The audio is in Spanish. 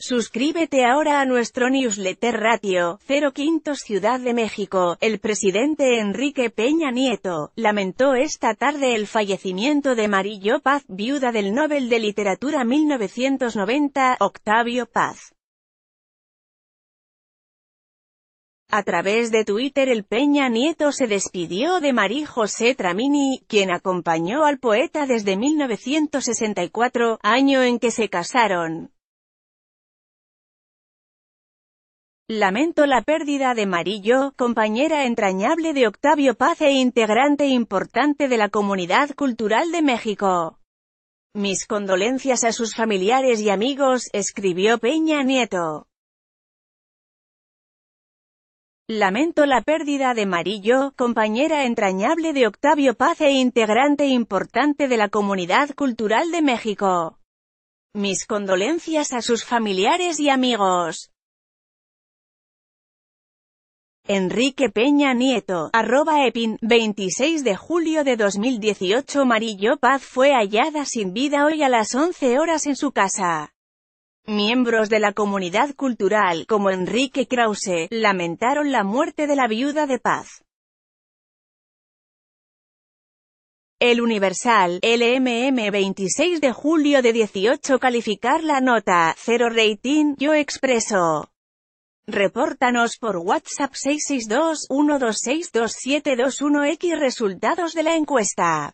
Suscríbete ahora a nuestro newsletter Ratio, 05 Ciudad de México. El presidente Enrique Peña Nieto, lamentó esta tarde el fallecimiento de Marillo Paz, viuda del Nobel de Literatura 1990, Octavio Paz. A través de Twitter el Peña Nieto se despidió de Marí José Tramini, quien acompañó al poeta desde 1964, año en que se casaron. Lamento la pérdida de Marillo, compañera entrañable de Octavio Paz e integrante importante de la comunidad cultural de México. Mis condolencias a sus familiares y amigos, escribió Peña Nieto. Lamento la pérdida de Marillo, compañera entrañable de Octavio Paz e integrante importante de la comunidad cultural de México. Mis condolencias a sus familiares y amigos. Enrique Peña Nieto, arroba Epin, 26 de julio de 2018 Marillo Paz fue hallada sin vida hoy a las 11 horas en su casa. Miembros de la comunidad cultural, como Enrique Krause, lamentaron la muerte de la viuda de Paz. El Universal, LMM 26 de julio de 18 calificar la nota, 0 rating, yo expreso. Repórtanos por WhatsApp 662-1262721X resultados de la encuesta.